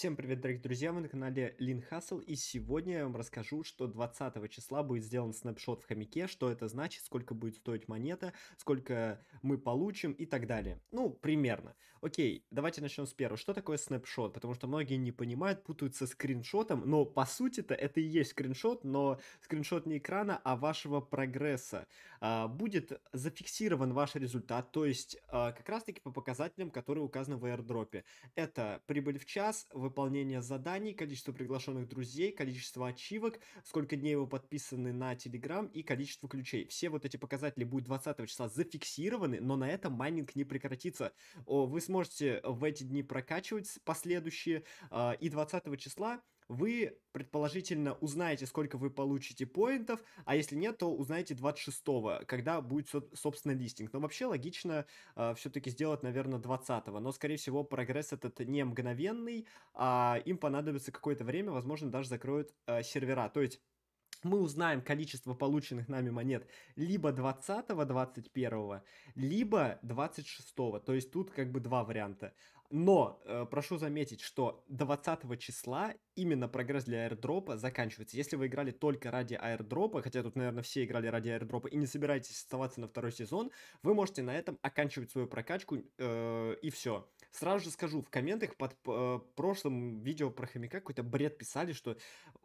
Всем привет, дорогие друзья, вы на канале Lean Hustle, и сегодня я вам расскажу, что 20 числа будет сделан снапшот в хомяке, что это значит, сколько будет стоить монета, сколько мы получим и так далее. Ну, примерно. Окей, давайте начнем с первого. Что такое снапшот? Потому что многие не понимают, путаются со скриншотом, но по сути-то это и есть скриншот, но скриншот не экрана, а вашего прогресса. А, будет зафиксирован ваш результат, то есть а, как раз-таки по показателям, которые указаны в airdrop. Это прибыль в час, выполнение заданий, количество приглашенных друзей, количество ачивок, сколько дней вы подписаны на Telegram и количество ключей. Все вот эти показатели будут 20 числа зафиксированы, но на этом майнинг не прекратится. О, вы сможете в эти дни прокачивать последующие. А, и 20 числа вы предположительно узнаете, сколько вы получите поинтов, а если нет, то узнаете 26-го, когда будет, собственно, листинг. Но вообще логично э, а, все-таки сделать, наверное, 20-го, но, скорее всего, прогресс этот не мгновенный, а им понадобится какое-то время, возможно, даже закроют э, сервера. То есть мы узнаем количество полученных нами монет либо 20-го, 21-го, либо 26-го. То есть тут как бы два варианта. Но э, прошу заметить, что 20 числа именно прогресс для аирдропа заканчивается. Если вы играли только ради аирдропа, хотя тут, наверное, все играли ради аирдропа и не собираетесь оставаться на второй сезон, вы можете на этом оканчивать свою прокачку э, и все. Сразу же скажу, в комментах под э, прошлым видео про хомяка какой-то бред писали, что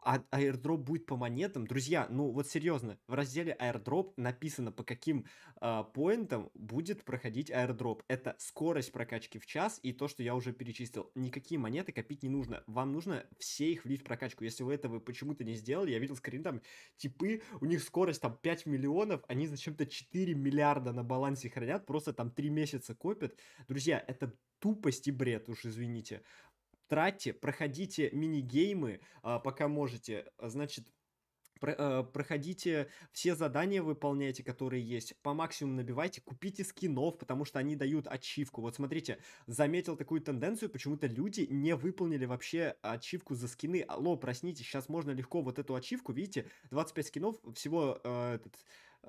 а аирдроп будет по монетам. Друзья, ну вот серьезно, в разделе аирдроп написано, по каким э, поинтам будет проходить аирдроп. Это скорость прокачки в час и то, что что я уже перечислил. Никакие монеты копить не нужно. Вам нужно все их влить в прокачку. Если вы этого почему-то не сделали, я видел скрин там, типы, у них скорость там 5 миллионов, они зачем-то 4 миллиарда на балансе хранят, просто там 3 месяца копят. Друзья, это тупость и бред, уж извините. Тратьте, проходите мини-геймы, а, пока можете. Значит, Э, проходите все задания, выполняйте, которые есть, по максимуму набивайте, купите скинов, потому что они дают ачивку. Вот смотрите, заметил такую тенденцию, почему-то люди не выполнили вообще ачивку за скины. Алло, проснитесь, сейчас можно легко вот эту ачивку, видите, 25 скинов, всего э, этот,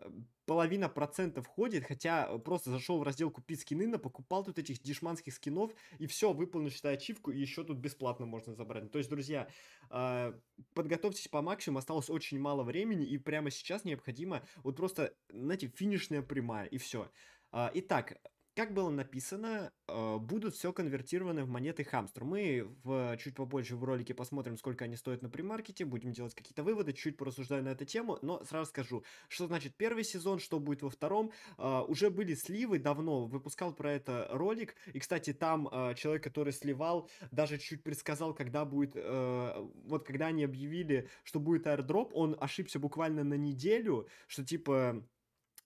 Э, половина процента входит, хотя э, просто зашел в раздел «Купить скины», покупал тут этих дешманских скинов, и все, выполнил, считай, ачивку, и еще тут бесплатно можно забрать. То есть, друзья, э, подготовьтесь по максимуму, осталось очень мало времени, и прямо сейчас необходимо вот просто, знаете, финишная прямая, и все. А, итак, как было написано, э, будут все конвертированы в монеты Хамстер. Мы в, чуть побольше в ролике посмотрим, сколько они стоят на примаркете, будем делать какие-то выводы, чуть порассуждаю на эту тему, но сразу скажу, что значит первый сезон, что будет во втором. Э, уже были сливы давно, выпускал про это ролик, и, кстати, там э, человек, который сливал, даже чуть предсказал, когда будет, вот когда они объявили, что будет аирдроп, он ошибся буквально на неделю, что типа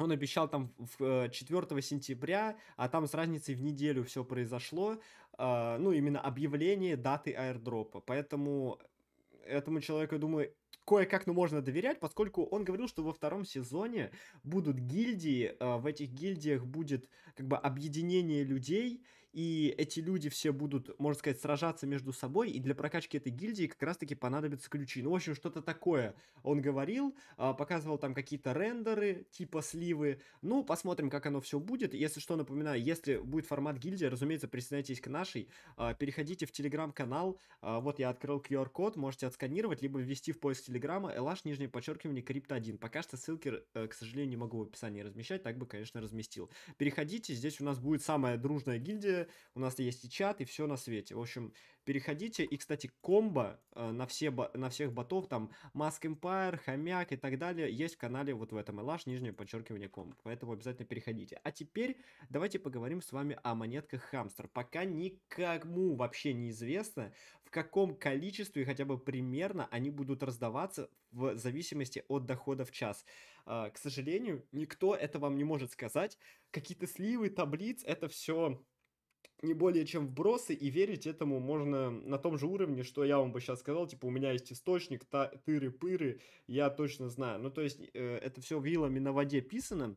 он обещал там 4 э, сентября, а там с разницей в неделю все произошло, а, ну, именно объявление даты аирдропа. Поэтому этому человеку, я думаю, кое-как, ну, можно доверять, поскольку он говорил, что во втором сезоне будут гильдии, а в этих гильдиях будет как бы объединение людей, и эти люди все будут, можно сказать, сражаться между собой, и для прокачки этой гильдии как раз-таки понадобятся ключи. Ну, в общем, что-то такое он говорил, а, показывал там какие-то рендеры, типа сливы. Ну, посмотрим, как оно все будет. Если что, напоминаю, если будет формат гильдии, разумеется, присоединяйтесь к нашей, а, переходите в телеграм-канал, а, вот я открыл QR-код, можете отсканировать, либо ввести в поиск телеграма LH, нижнее подчеркивание, крипто1. Пока что ссылки, э, к сожалению, не могу в описании размещать, так бы, конечно, разместил. Переходите, здесь у нас будет самая дружная гильдия, у нас есть и чат, и все на свете. В общем, переходите. И, кстати, комбо э, на, все, на всех ботов, там, Mask Empire, Хомяк и так далее, есть в канале вот в этом LH, нижнее подчеркивание комбо. Поэтому обязательно переходите. А теперь давайте поговорим с вами о монетках Хамстер. Пока никому вообще неизвестно, в каком количестве хотя бы примерно они будут раздаваться в зависимости от дохода в час. Э, к сожалению, никто это вам не может сказать. Какие-то сливы, таблиц, это все не более чем вбросы, и верить этому можно на том же уровне, что я вам бы сейчас сказал, типа, у меня есть источник, та, тыры-пыры, я точно знаю. Ну, то есть, э, это все вилами на воде писано,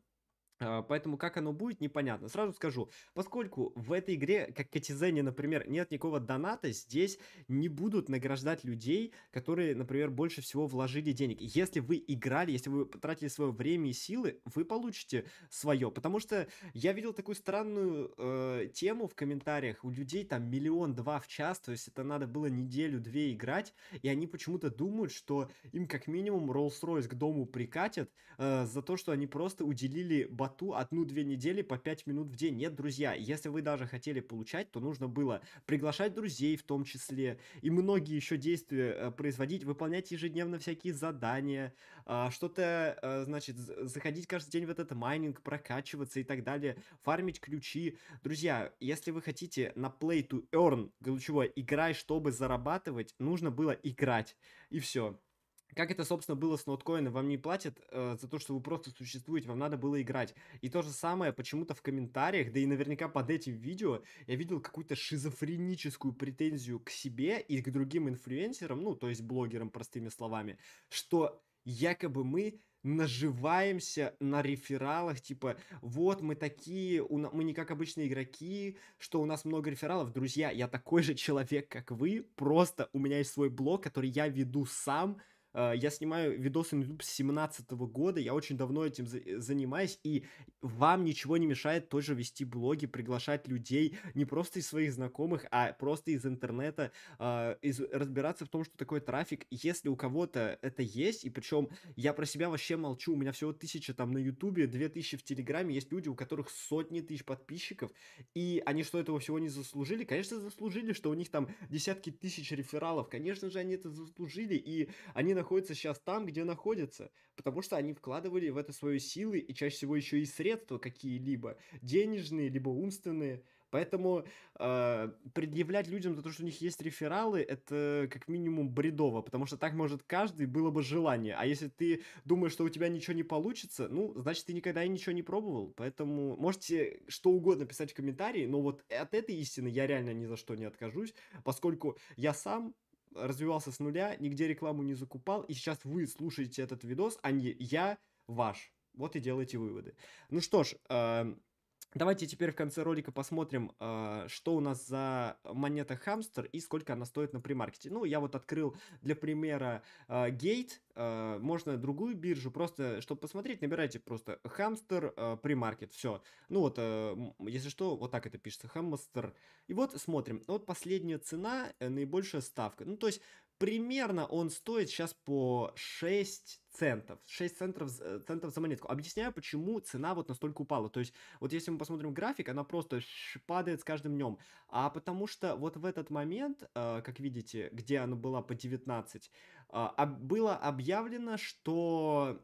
а, поэтому как оно будет, непонятно. Сразу скажу, поскольку в этой игре, как Катизене, например, нет никакого доната, здесь не будут награждать людей, которые, например, больше всего вложили денег. Если вы играли, если вы потратили свое время и силы, вы получите свое. Потому что я видел такую странную э, тему в комментариях. У людей там миллион-два в час, то есть это надо было неделю-две играть, и они почему-то думают, что им как минимум Rolls-Royce к дому прикатят э, за то, что они просто уделили батарею красоту одну-две недели по 5 минут в день. Нет, друзья, если вы даже хотели получать, то нужно было приглашать друзей в том числе и многие еще действия э, производить, выполнять ежедневно всякие задания, а, что-то, э, значит, заходить каждый день в этот майнинг, прокачиваться и так далее, фармить ключи. Друзья, если вы хотите на play to earn, ключевое, играй, чтобы зарабатывать, нужно было играть. И все. Как это, собственно, было с Ноткоином, вам не платят э, за то, что вы просто существуете, вам надо было играть. И то же самое почему-то в комментариях, да и наверняка под этим видео, я видел какую-то шизофреническую претензию к себе и к другим инфлюенсерам, ну, то есть блогерам, простыми словами, что якобы мы наживаемся на рефералах, типа, вот мы такие, у на... мы не как обычные игроки, что у нас много рефералов. Друзья, я такой же человек, как вы, просто у меня есть свой блог, который я веду сам, Э, я снимаю видосы на YouTube с 17 года, я очень давно этим за- э, занимаюсь, и вам ничего не мешает тоже вести блоги, приглашать людей, не просто из своих знакомых, а просто из интернета, э, из, разбираться в том, что такое трафик. Если у кого-то это есть, и причем я про себя вообще молчу, у меня всего тысяча там на Ютубе, две тысячи в Телеграме, есть люди, у которых сотни тысяч подписчиков, и они что, этого всего не заслужили? Конечно, заслужили, что у них там десятки тысяч рефералов, конечно же, они это заслужили, и они на находится сейчас там, где находится, потому что они вкладывали в это свои силы и чаще всего еще и средства какие-либо, денежные, либо умственные. Поэтому э, предъявлять людям за то, что у них есть рефералы, это как минимум бредово, потому что так может каждый, было бы желание. А если ты думаешь, что у тебя ничего не получится, ну, значит, ты никогда и ничего не пробовал. Поэтому можете что угодно писать в комментарии, но вот от этой истины я реально ни за что не откажусь, поскольку я сам развивался с нуля, нигде рекламу не закупал, и сейчас вы слушаете этот видос, а не я ваш. Вот и делайте выводы. Ну что ж, э, Давайте теперь в конце ролика посмотрим, а, что у нас за монета хамстер и сколько она стоит на примаркете. Ну, я вот открыл для примера а, гейт, а, можно другую биржу, просто, чтобы посмотреть, набирайте просто хамстер примаркет, все. Ну вот, э, если что, вот так это пишется, хамстер. И вот смотрим, ну вот последняя цена, э, наибольшая ставка. Ну, то есть, примерно он стоит сейчас по 6 центов. 6 центов, э, центов за монетку. Объясняю, почему цена вот настолько упала. То есть, вот если мы посмотрим график, она просто падает с каждым днем. А потому что вот в этот момент, э, как видите, где она была по 19, э, было объявлено, что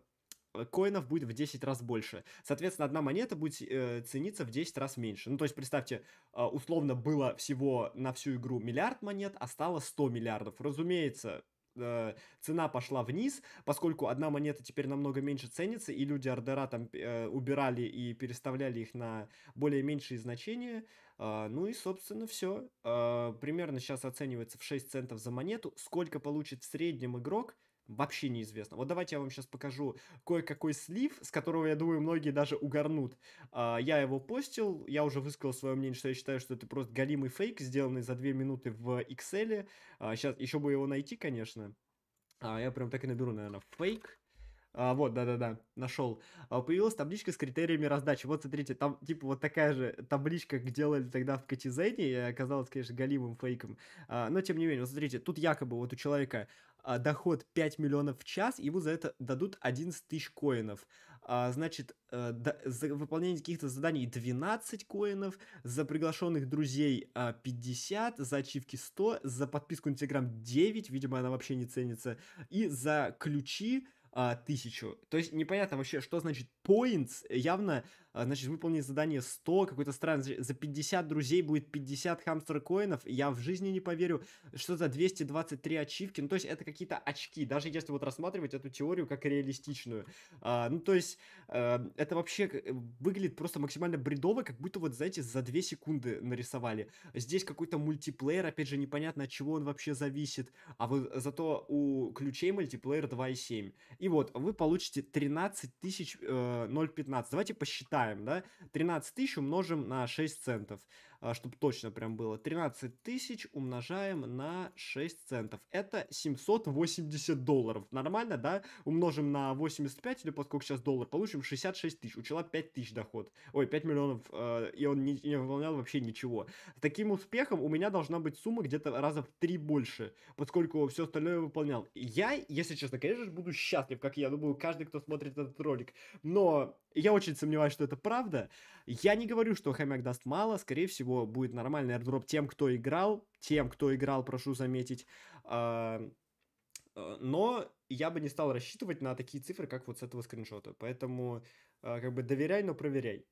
Э, коинов будет в 10 раз больше. Соответственно, одна монета будет э, цениться в 10 раз меньше. Ну, то есть, представьте, э, условно было всего на всю игру миллиард монет, а стало 100 миллиардов. Разумеется, э, цена пошла вниз, поскольку одна монета теперь намного меньше ценится, и люди ордера там э, убирали и переставляли их на более меньшие значения. Э, ну и, собственно, все. Э, примерно сейчас оценивается в 6 центов за монету. Сколько получит в среднем игрок – вообще неизвестно. Вот давайте я вам сейчас покажу кое-какой слив, с которого, я думаю, многие даже угорнут. А, я его постил, я уже высказал свое мнение, что я считаю, что это просто галимый фейк, сделанный за 2 минуты в Excel. А, сейчас еще бы его найти, конечно. А, я прям так и наберу, наверное, фейк. А, вот, да-да-да, нашел. А, появилась табличка с критериями раздачи. Вот, смотрите, там, типа, вот такая же табличка, как делали тогда в Катизене, и оказалась, конечно, галимым фейком. А, но, тем не менее, вот, смотрите, тут якобы вот у человека а, доход 5 миллионов в час, ему за это дадут 11 тысяч коинов. А, значит, э, за выполнение каких-то заданий 12 коинов, за приглашенных друзей 50, а, за ачивки 100, за подписку на Telegram 9, видимо, она вообще не ценится, и за ключи тысячу. То есть непонятно вообще, что значит points. Явно а, значит, выполнить задание 100, какой-то странный, за 50 друзей будет 50 хамстер коинов, я в жизни не поверю, что за 223 ачивки, ну, то есть это какие-то очки, даже если вот рассматривать эту теорию как реалистичную, а, ну, то есть а, это вообще э, выглядит просто максимально бредово, как будто вот, знаете, за 2 секунды нарисовали, здесь какой-то мультиплеер, опять же, непонятно, от чего он вообще зависит, а вот зато у ключей мультиплеер 2.7, и вот, вы получите 13 тысяч 015, э, давайте посчитаем, знаем, да, 13 тысяч умножим на 6 центов. А, чтобы точно прям было. 13 тысяч умножаем на 6 центов. Это 780 долларов. Нормально, да? Умножим на 85 или под сейчас доллар получим? 66 тысяч. У человека 5 тысяч доход. Ой, 5 миллионов. А, и он не, не выполнял вообще ничего. С таким успехом у меня должна быть сумма где-то раза в 3 больше, поскольку все остальное выполнял. Я, если честно, конечно же, буду счастлив, как я думаю, каждый, кто смотрит этот ролик. Но я очень сомневаюсь, что это правда. Я не говорю, что хомяк даст мало. Скорее всего, всего, будет нормальный airdrop тем, кто играл. Тем, кто играл, прошу заметить. А, э, но я бы не стал рассчитывать на такие цифры, как вот с этого скриншота. Поэтому э, как бы доверяй, но проверяй.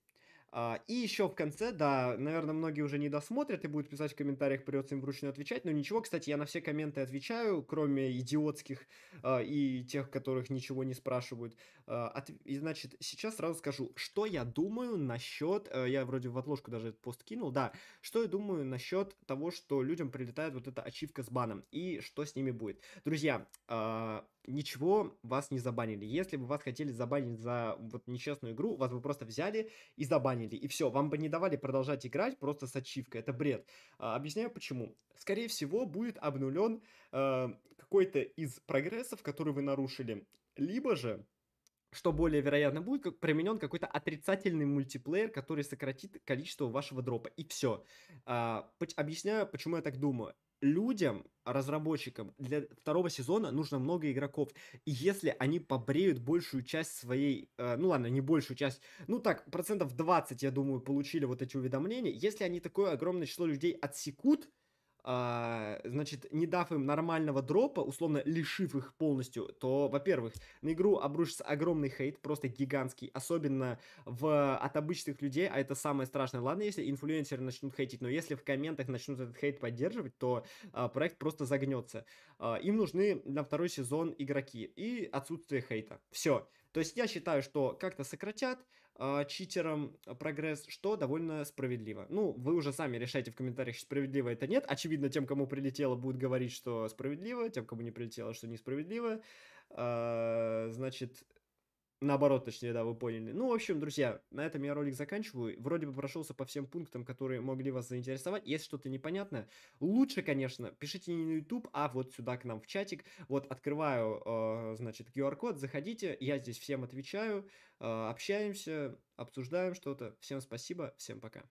А, и еще в конце, да, наверное, многие уже не досмотрят и будут писать в комментариях, придется им вручную отвечать. Но ничего, кстати, я на все комменты отвечаю, кроме идиотских а, и тех, которых ничего не спрашивают. А, и, значит, сейчас сразу скажу, что я думаю насчет... Э, я вроде в отложку даже этот пост кинул, да. Что я думаю насчет того, что людям прилетает вот эта ачивка с баном и что с ними будет. Друзья, ничего вас не забанили. Если бы вас хотели забанить за вот нечестную игру, вас бы просто взяли и забанили, и все. Вам бы не давали продолжать играть просто с ачивкой. Это бред. А, объясняю почему. Скорее всего, будет обнулен э, какой-то из прогрессов, который вы нарушили. Либо же что более вероятно будет, как применен какой-то отрицательный мультиплеер, который сократит количество вашего дропа. И все. А, объясняю, почему я так думаю людям, разработчикам для второго сезона нужно много игроков. И если они побреют большую часть своей, э, ну ладно, не большую часть, ну так, процентов 20, я думаю, получили вот эти уведомления, если они такое огромное число людей отсекут, а, значит, не дав им нормального дропа, условно лишив их полностью, то, во-первых, на игру обрушится огромный хейт, просто гигантский, особенно в, от обычных людей, а это самое страшное. Ладно, если инфлюенсеры начнут хейтить, но если в комментах начнут этот хейт поддерживать, то а, проект просто загнется. А, им нужны на второй сезон игроки и отсутствие хейта. Все. То есть я считаю, что как-то сократят, э, читерам прогресс, что довольно справедливо. Ну, вы уже сами решайте в комментариях, справедливо это нет. Очевидно, тем, кому прилетело, будут говорить, что справедливо, тем, кому не прилетело, что несправедливо. Э, значит, Наоборот, точнее, да, вы поняли. Ну, в общем, друзья, на этом я ролик заканчиваю. Вроде бы прошелся по всем пунктам, которые могли вас заинтересовать. Если что-то непонятно, лучше, конечно, пишите не на YouTube, а вот сюда к нам в чатик. Вот открываю, э, значит, QR-код, заходите, я здесь всем отвечаю, э, общаемся, обсуждаем что-то. Всем спасибо, всем пока.